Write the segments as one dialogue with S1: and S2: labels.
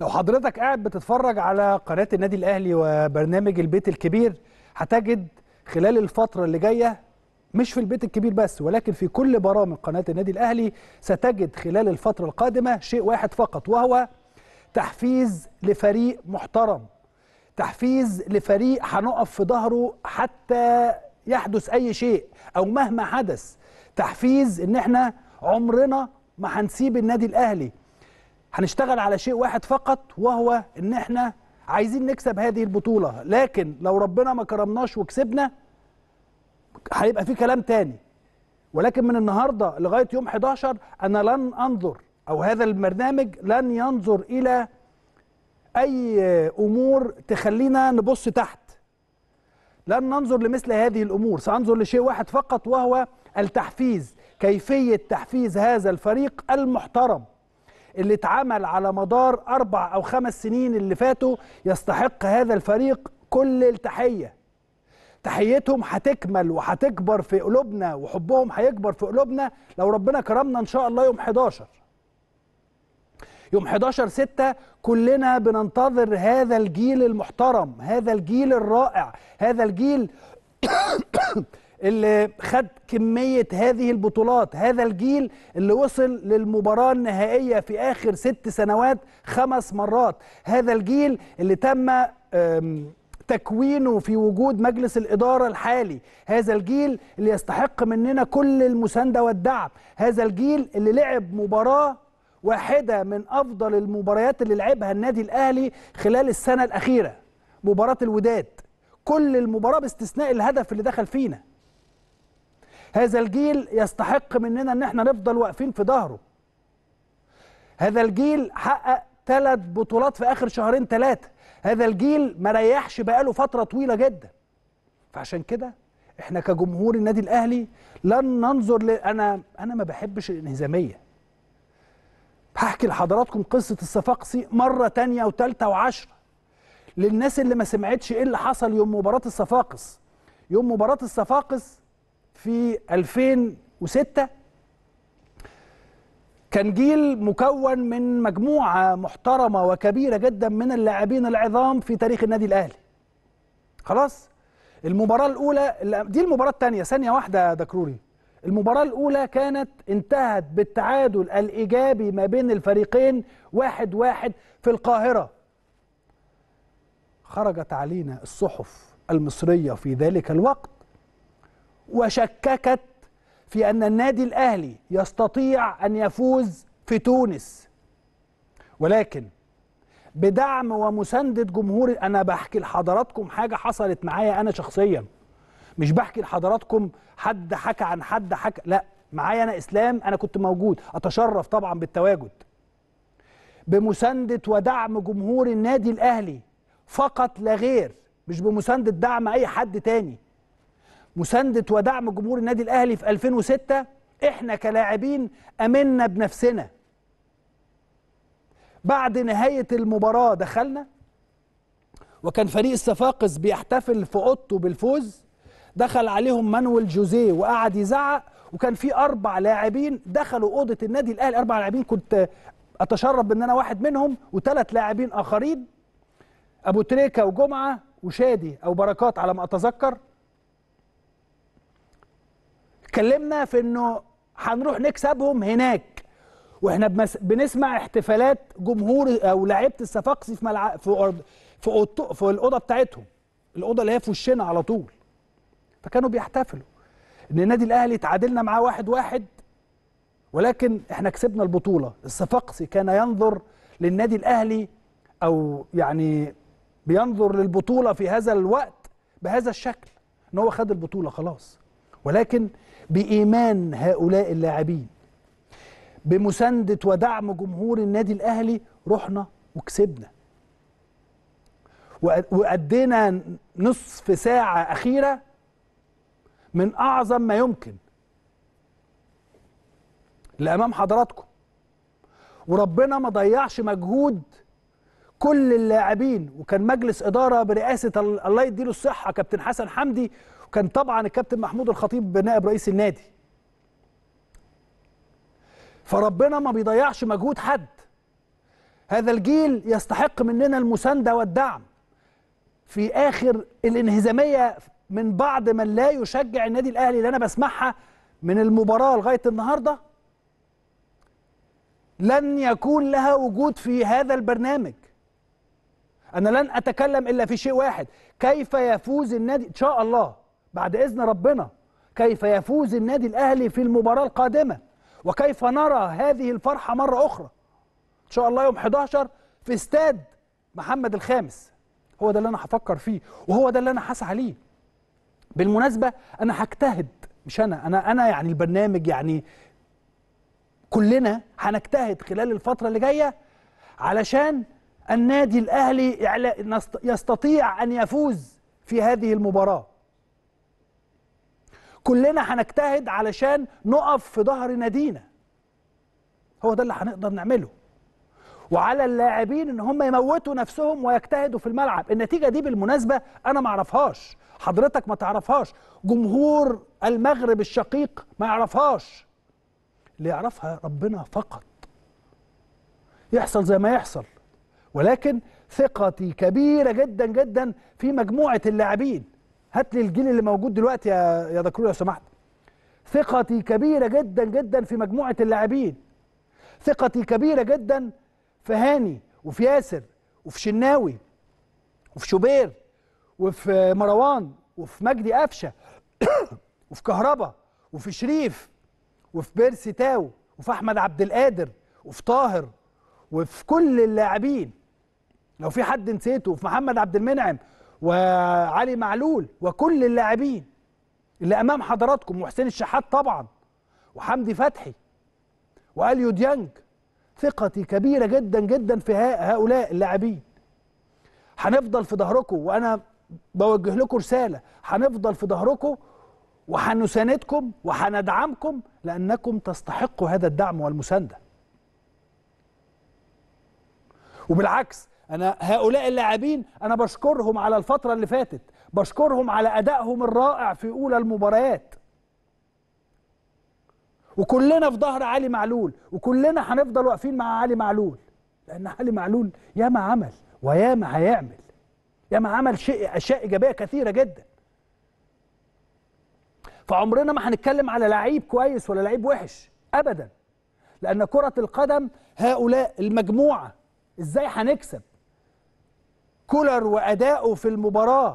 S1: لو حضرتك قاعد بتتفرج على قناه النادي الاهلي وبرنامج البيت الكبير هتجد خلال الفتره اللي جايه مش في البيت الكبير بس ولكن في كل برامج قناه النادي الاهلي ستجد خلال الفتره القادمه شيء واحد فقط وهو تحفيز لفريق محترم تحفيز لفريق هنقف في ظهره حتى يحدث اي شيء او مهما حدث تحفيز ان احنا عمرنا ما هنسيب النادي الاهلي هنشتغل على شيء واحد فقط وهو ان احنا عايزين نكسب هذه البطولة لكن لو ربنا ما كرمناش وكسبنا هيبقى في كلام تاني ولكن من النهاردة لغاية يوم 11 أنا لن أنظر أو هذا البرنامج لن ينظر إلى أي أمور تخلينا نبص تحت لن ننظر لمثل هذه الأمور سأنظر لشيء واحد فقط وهو التحفيز كيفية تحفيز هذا الفريق المحترم اللي اتعمل على مدار أربع أو خمس سنين اللي فاتوا يستحق هذا الفريق كل التحية تحيتهم هتكمل وهتكبر في قلوبنا وحبهم هيكبر في قلوبنا لو ربنا كرمنا إن شاء الله يوم 11 يوم 11 6 كلنا بننتظر هذا الجيل المحترم هذا الجيل الرائع هذا الجيل اللي خد كمية هذه البطولات هذا الجيل اللي وصل للمباراة النهائية في آخر ست سنوات خمس مرات هذا الجيل اللي تم تكوينه في وجود مجلس الإدارة الحالي هذا الجيل اللي يستحق مننا كل المساندة والدعم هذا الجيل اللي لعب مباراة واحدة من أفضل المباريات اللي لعبها النادي الأهلي خلال السنة الأخيرة مباراة الوداد كل المباراة باستثناء الهدف اللي دخل فينا هذا الجيل يستحق مننا ان احنا نفضل واقفين في ظهره هذا الجيل حقق ثلاث بطولات في اخر شهرين ثلاثه هذا الجيل ما ريحش بقاله فتره طويله جدا فعشان كده احنا كجمهور النادي الاهلي لن ننظر ل... انا انا ما بحبش الانهزاميه هحكي لحضراتكم قصه الصفاقسي مره تانية وثالثة وعشرة للناس اللي ما سمعتش ايه اللي حصل يوم مباراه الصفاقس يوم مباراه الصفاقس في 2006 كان جيل مكون من مجموعة محترمة وكبيرة جدا من اللاعبين العظام في تاريخ النادي الأهلي خلاص المباراة الأولى دي المباراة الثانية ثانية واحدة يا دكروري المباراة الأولى كانت انتهت بالتعادل الإيجابي ما بين الفريقين واحد واحد في القاهرة خرجت علينا الصحف المصرية في ذلك الوقت وشككت في أن النادي الأهلي يستطيع أن يفوز في تونس ولكن بدعم ومساندة جمهور أنا بحكي لحضراتكم حاجة حصلت معايا أنا شخصيا مش بحكي لحضراتكم حد حكى عن حد حكى لا معايا أنا إسلام أنا كنت موجود أتشرف طبعا بالتواجد بمساندة ودعم جمهور النادي الأهلي فقط لا غير مش بمساندة دعم أي حد تاني مسانده ودعم جمهور النادي الاهلي في 2006 احنا كلاعبين امنا بنفسنا بعد نهايه المباراه دخلنا وكان فريق الصفاقس بيحتفل في اوضته بالفوز دخل عليهم مانويل جوزيه وقعد يزعق وكان في اربع لاعبين دخلوا اوضه النادي الاهلي اربع لاعبين كنت اتشرب بان انا واحد منهم وثلاث لاعبين اخرين ابو تريكه وجمعه وشادي او بركات على ما اتذكر اتكلمنا في انه هنروح نكسبهم هناك واحنا بمس... بنسمع احتفالات جمهور او لعيبه الصفاقسي في ملعب في أرض... في اوضه في الاوضه بتاعتهم الاوضه اللي هي في وشنا على طول فكانوا بيحتفلوا ان النادي الاهلي تعادلنا معاه واحد واحد ولكن احنا كسبنا البطوله الصفاقسي كان ينظر للنادي الاهلي او يعني بينظر للبطوله في هذا الوقت بهذا الشكل ان هو خد البطوله خلاص ولكن بإيمان هؤلاء اللاعبين بمساندة ودعم جمهور النادي الأهلي رحنا وكسبنا وأدينا نصف ساعة أخيرة من أعظم ما يمكن لأمام حضراتكم وربنا ما ضيعش مجهود كل اللاعبين وكان مجلس اداره برئاسه الله يديله الصحه كابتن حسن حمدي وكان طبعا الكابتن محمود الخطيب نائب رئيس النادي فربنا ما بيضيعش مجهود حد هذا الجيل يستحق مننا المسانده والدعم في اخر الانهزاميه من بعض من لا يشجع النادي الاهلي اللي انا بسمعها من المباراه لغايه النهارده لن يكون لها وجود في هذا البرنامج انا لن اتكلم الا في شيء واحد كيف يفوز النادي ان شاء الله بعد اذن ربنا كيف يفوز النادي الاهلي في المباراه القادمه وكيف نرى هذه الفرحه مره اخرى ان شاء الله يوم 11 في استاد محمد الخامس هو ده اللي انا هفكر فيه وهو ده اللي انا هسعى ليه بالمناسبه انا هجتهد مش انا انا انا يعني البرنامج يعني كلنا هنجتهد خلال الفتره اللي جايه علشان النادي الأهلي يستطيع أن يفوز في هذه المباراة كلنا هنجتهد علشان نقف في ظهر نادينا هو ده اللي هنقدر نعمله وعلى اللاعبين ان هم يموتوا نفسهم ويجتهدوا في الملعب النتيجه دي بالمناسبه انا ما اعرفهاش حضرتك ما تعرفهاش جمهور المغرب الشقيق ما يعرفهاش اللي يعرفها ربنا فقط يحصل زي ما يحصل ولكن ثقتي كبيره جدا جدا في مجموعه اللاعبين هات لي الجيل اللي موجود دلوقتي يا يا دكتور لو سمحت ثقتي كبيره جدا جدا في مجموعه اللاعبين ثقتي كبيره جدا في هاني وفي ياسر وفي شناوي وفي شوبير وفي مروان وفي مجدي قفشه وفي كهربا وفي شريف وفي بيرسي تاو وفي احمد عبد القادر وفي طاهر وفي كل اللاعبين لو في حد نسيته في محمد عبد المنعم وعلي معلول وكل اللاعبين اللي امام حضراتكم وحسين الشحات طبعا وحمدي فتحي واليو ديانج ثقتي كبيره جدا جدا في هؤلاء اللاعبين هنفضل في ظهركم وانا بوجه لكم رساله هنفضل في ظهركم وهنساندكم وهندعمكم لانكم تستحقوا هذا الدعم والمسانده وبالعكس انا هؤلاء اللاعبين انا بشكرهم على الفتره اللي فاتت بشكرهم على ادائهم الرائع في اولى المباريات وكلنا في ظهر علي معلول وكلنا هنفضل واقفين مع علي معلول لان علي معلول ياما عمل وياما هيعمل ياما عمل شيء اشياء ايجابيه كثيره جدا فعمرنا ما هنتكلم على لعيب كويس ولا لعيب وحش ابدا لان كره القدم هؤلاء المجموعه ازاي هنكسب كولر واداؤه في المباراه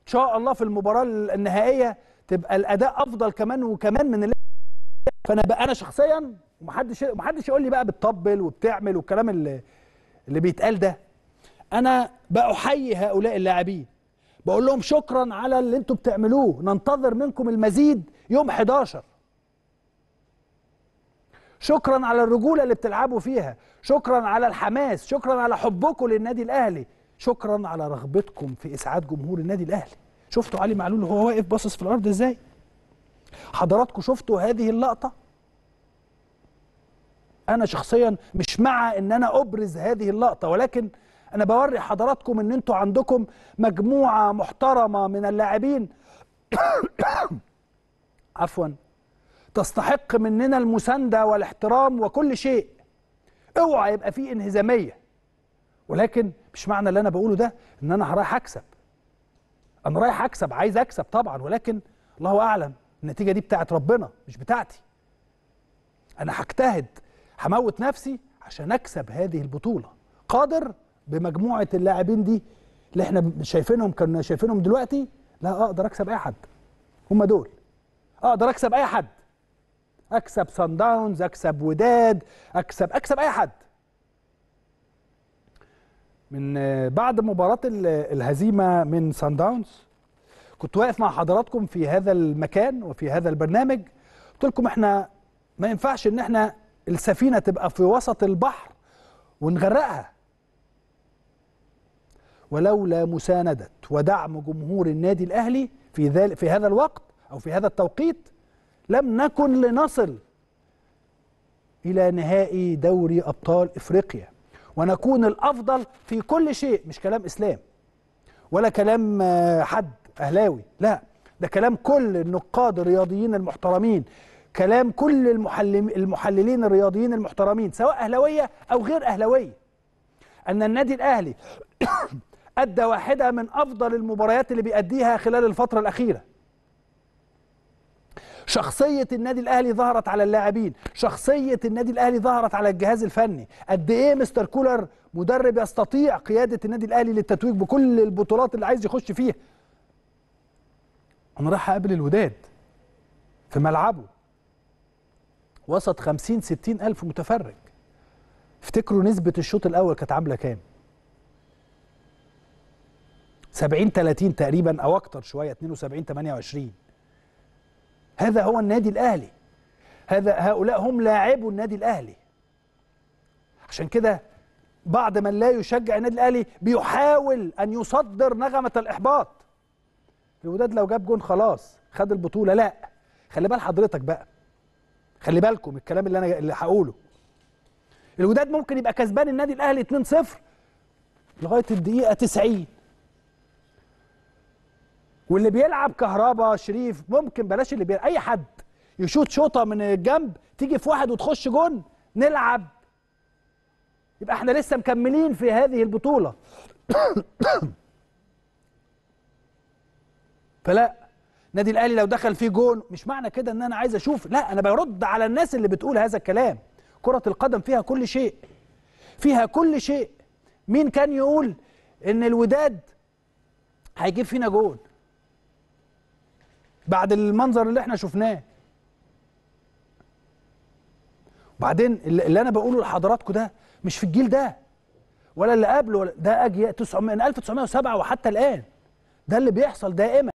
S1: ان شاء الله في المباراه النهائيه تبقى الاداء افضل كمان وكمان من اللي فانا بقى انا شخصيا ومحدش محدش يقول لي بقى بتطبل وبتعمل والكلام اللي اللي بيتقال ده انا بأحيي هؤلاء اللاعبين بقول لهم شكرا على اللي انتم بتعملوه ننتظر منكم المزيد يوم 11 شكرا على الرجوله اللي بتلعبوا فيها شكرا على الحماس شكرا على حبكم للنادي الاهلي شكرا على رغبتكم في اسعاد جمهور النادي الاهلي شفتوا علي معلول وهو واقف باصص في الارض ازاي حضراتكم شفتوا هذه اللقطه انا شخصيا مش مع ان انا ابرز هذه اللقطه ولكن انا بوري حضراتكم ان انتوا عندكم مجموعه محترمه من اللاعبين عفوا تستحق مننا المسانده والاحترام وكل شيء اوعى يبقى في انهزاميه ولكن مش معنى اللي انا بقوله ده ان انا رايح اكسب انا رايح اكسب عايز اكسب طبعا ولكن الله اعلم النتيجه دي بتاعت ربنا مش بتاعتي انا هجتهد هموت نفسي عشان اكسب هذه البطوله قادر بمجموعه اللاعبين دي اللي احنا شايفينهم كنا شايفينهم دلوقتي لا اقدر اكسب اي حد هم دول اقدر اكسب اي حد اكسب سان داونز اكسب وداد اكسب اكسب اي حد من آه، بعد مباراه الهزيمه من سان داونز كنت واقف مع حضراتكم في هذا المكان وفي هذا البرنامج قلت لكم احنا ما ينفعش ان احنا السفينه تبقى في وسط البحر ونغرقها ولولا مساندة ودعم جمهور النادي الأهلي في ذلك في هذا الوقت أو في هذا التوقيت لم نكن لنصل إلى نهائي دوري أبطال إفريقيا ونكون الأفضل في كل شيء مش كلام إسلام ولا كلام آه، حد أهلاوي لا ده كلام كل النقاد الرياضيين المحترمين كلام كل المحللين الرياضيين المحترمين سواء أهلوية أو غير أهلوية أن النادي الأهلي أدى واحدة من أفضل المباريات اللي بيأديها خلال الفترة الأخيرة شخصية النادي الأهلي ظهرت على اللاعبين شخصية النادي الأهلي ظهرت على الجهاز الفني قد إيه مستر كولر مدرب يستطيع قيادة النادي الأهلي للتتويج بكل البطولات اللي عايز يخش فيها أنا راح أقابل الوداد في ملعبه وسط 50 ستين ألف متفرج افتكروا نسبة الشوط الأول كانت عاملة كام 70 30 تقريبا أو أكتر شوية 72 28 هذا هو النادي الأهلي هذا هؤلاء هم لاعبو النادي الأهلي عشان كده بعض من لا يشجع النادي الأهلي بيحاول أن يصدر نغمة الإحباط الوداد لو جاب جون خلاص خد البطولة لا خلي بال حضرتك بقى خلي بالكم الكلام اللي أنا اللي هقوله الوداد ممكن يبقى كسبان النادي الأهلي 2-0 لغاية الدقيقة 90 واللي بيلعب كهربا شريف ممكن بلاش اللي بيلعب اي حد يشوط شوطه من الجنب تيجي في واحد وتخش جون نلعب يبقى احنا لسه مكملين في هذه البطوله فلا النادي الاهلي لو دخل فيه جون مش معنى كده ان انا عايز اشوف لا انا برد على الناس اللي بتقول هذا الكلام كره القدم فيها كل شيء فيها كل شيء مين كان يقول ان الوداد هيجيب فينا جون بعد المنظر اللي احنا شفناه وبعدين اللي انا بقوله لحضراتكم ده مش في الجيل ده ولا اللي قبله ولا ده اجيال من 1907 وحتى الان ده اللي بيحصل دائما